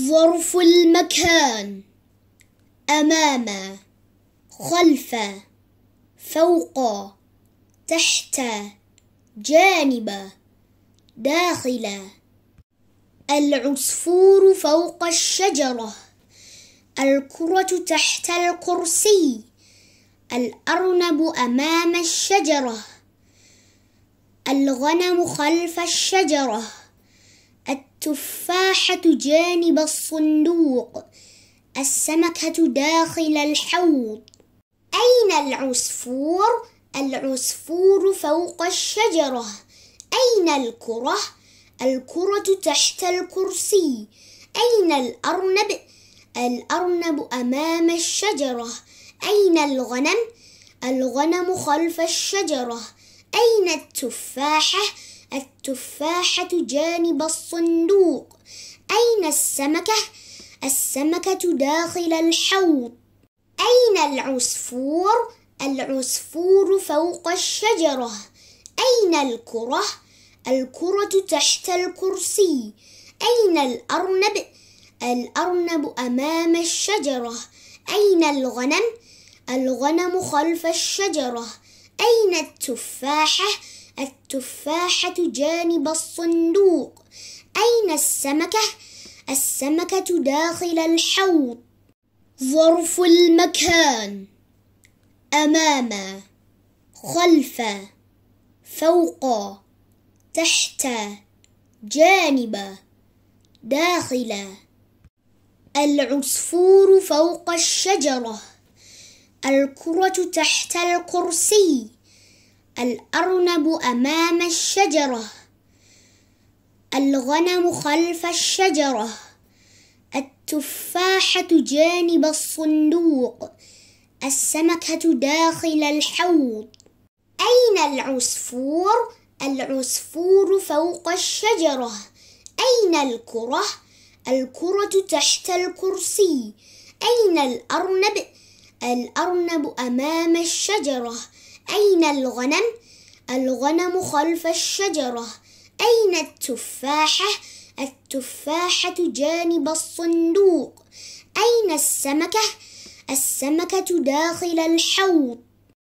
ظرف المكان أمام خلف فوق تحت جانب داخل العصفور فوق الشجرة الكرة تحت الكرسي الأرنب أمام الشجرة الغنم خلف الشجره التفاحة جانب الصندوق السمكة داخل الحوض أين العصفور؟ العصفور فوق الشجرة أين الكرة؟ الكرة تحت الكرسي أين الأرنب؟ الأرنب أمام الشجرة أين الغنم؟ الغنم خلف الشجرة أين التفاحة؟ التفاحة جانب الصندوق أين السمكة؟ السمكة داخل الحوض أين العصفور؟ العصفور فوق الشجرة أين الكرة؟ الكرة تحت الكرسي أين الأرنب؟ الأرنب أمام الشجرة أين الغنم؟ الغنم خلف الشجرة أين التفاحة؟ التفاحة جانب الصندوق أين السمكة؟ السمكة داخل الحوض ظرف المكان أمام خلف فوق تحت جانب داخل العصفور فوق الشجرة الكرة تحت الكرسي الأرنب أمام الشجرة الغنم خلف الشجرة التفاحة جانب الصندوق السمكة داخل الحوض أين العصفور؟ العصفور فوق الشجرة أين الكرة؟ الكرة تحت الكرسي أين الأرنب؟ الأرنب أمام الشجرة أين الغنم؟ الغنم خلف الشجرة أين التفاحة؟ التفاحة جانب الصندوق أين السمكة؟ السمكة داخل الحوض